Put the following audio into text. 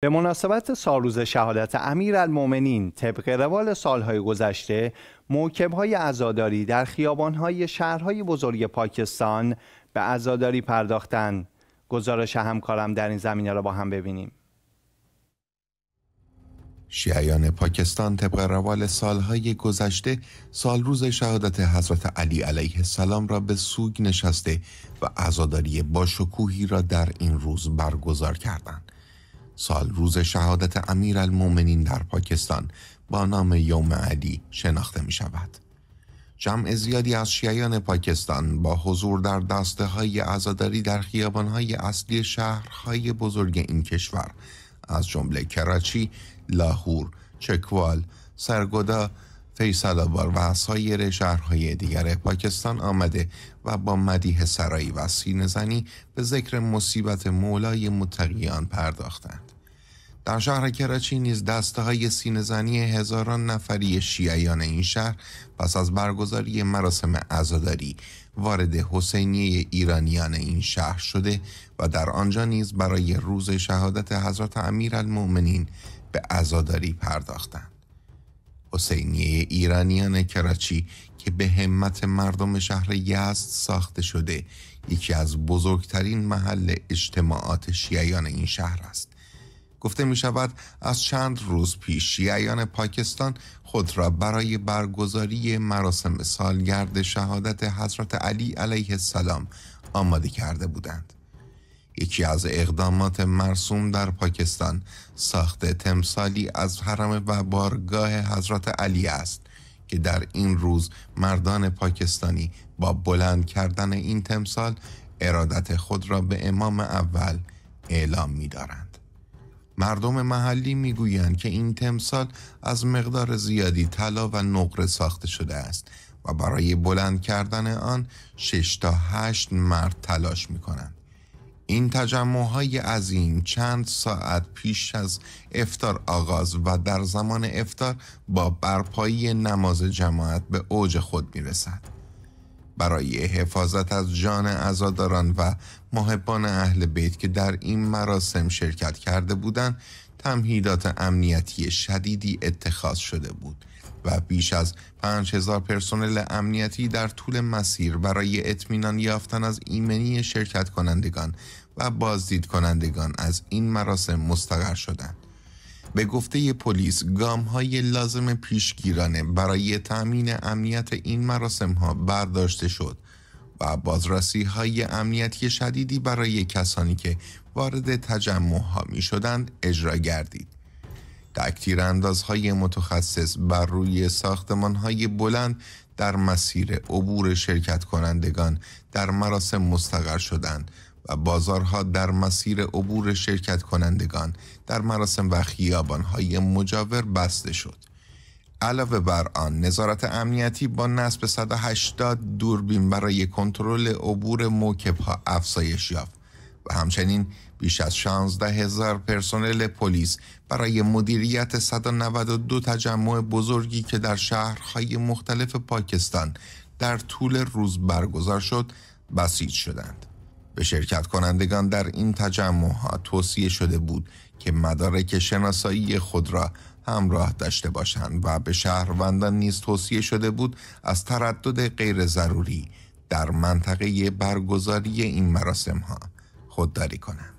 به مناسبت سالروز شهادت المومنین طبق روال سالهای گذشته موکبهای ازاداری در خیابانهای شهرهای بزرگ پاکستان به ازاداری پرداختن گزارش همکارم در این زمینه را با هم ببینیم شیعیان پاکستان طبق روال سالهای گذشته سالروز شهادت حضرت علی علیه السلام را به سوگ نشسته و ازاداری باشکوهی را در این روز برگزار کردند. سال روز شهادت امیر المومنین در پاکستان با نام یوم علی شناخته می شود. جمع زیادی از شیعیان پاکستان با حضور در دسته های ازاداری در خیابان های اصلی شهرهای بزرگ این کشور از جمله کراچی، لاهور، چکوال، سرگودا، فیصل بار و سایر شهرهای دیگر پاکستان آمده و با مدیه سرایی و سینزنی به ذکر مصیبت مولای متقیان پرداختند. در شهر کراچی نیز دسته های هزاران نفری شیعیان این شهر پس از برگزاری مراسم عزاداری وارد حسینیه ایرانیان این شهر شده و در آنجا نیز برای روز شهادت حضرت امیرالمؤمنین به عزاداری پرداختند. حسینیه ایرانیان کراچی که به همت مردم شهر یزد ساخته شده یکی از بزرگترین محل اجتماعات شیعیان این شهر است گفته می شود از چند روز پیش شیعیان پاکستان خود را برای برگزاری مراسم سالگرد شهادت حضرت علی علیه السلام آماده کرده بودند یکی از اقدامات مرسوم در پاکستان ساخت تمثالی از حرم و بارگاه حضرت علی است که در این روز مردان پاکستانی با بلند کردن این تمثال ارادت خود را به امام اول اعلام می مردم محلی میگویند که این تمثال از مقدار زیادی طلا و نقره ساخته شده است و برای بلند کردن آن 6 تا 8 مرد تلاش می کنند. این تجمع های عظیم چند ساعت پیش از افتار آغاز و در زمان افتار با برپایی نماز جماعت به اوج خود می برای حفاظت از جان عزاداران و محبان اهل بیت که در این مراسم شرکت کرده بودند تمهیدات امنیتی شدیدی اتخاذ شده بود و بیش از 5000 پرسنل امنیتی در طول مسیر برای اطمینان یافتن از ایمنی شرکت کنندگان و بازدید کنندگان از این مراسم مستقر شدند. به گفته پلیس گام های لازم پیشگیرانه برای تامین امنیت این مراسم ها برداشته شد و بازرسی های امنیتی شدیدی برای کسانی که وارد تجمع ها می شدند اجرا گردید. انداز های متخصص بر روی ساختمان های بلند در مسیر عبور شرکت کنندگان در مراسم مستقر شدند و بازارها در مسیر عبور شرکت کنندگان در مراسم و های مجاور بسته شد. علاوه بر آن نظارت امنیتی با نصب 180 دوربین برای کنترل عبور موکب ها افزایش یافت و همچنین بیش از 16 هزار پرسنل پلیس برای مدیریت 192 تجمع بزرگی که در شهرهای مختلف پاکستان در طول روز برگزار شد بسیج شدند. به شرکت کنندگان در این تجمع ها توصیه شده بود که مدارک شناسایی خود را همراه داشته باشند و به شهروندان نیز توصیه شده بود از تردد غیر ضروری در منطقه برگزاری این مراسم ها خودداری کنند.